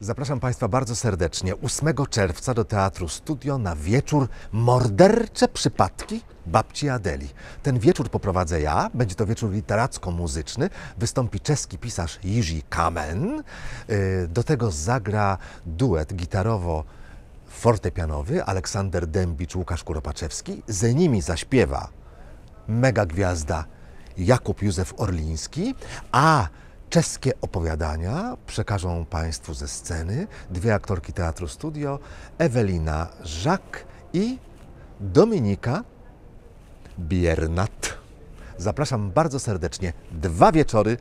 Zapraszam Państwa bardzo serdecznie 8 czerwca do Teatru Studio na wieczór Mordercze Przypadki babci Adeli. Ten wieczór poprowadzę ja, będzie to wieczór literacko-muzyczny, wystąpi czeski pisarz Jiří Kamen, y, do tego zagra duet gitarowo fortepianowy Aleksander Dębicz, Łukasz Kuropaczewski, z nimi zaśpiewa mega gwiazda Jakub Józef Orliński, a Czeskie opowiadania przekażą Państwu ze sceny dwie aktorki Teatru Studio, Ewelina Żak i Dominika Biernat. Zapraszam bardzo serdecznie. Dwa wieczory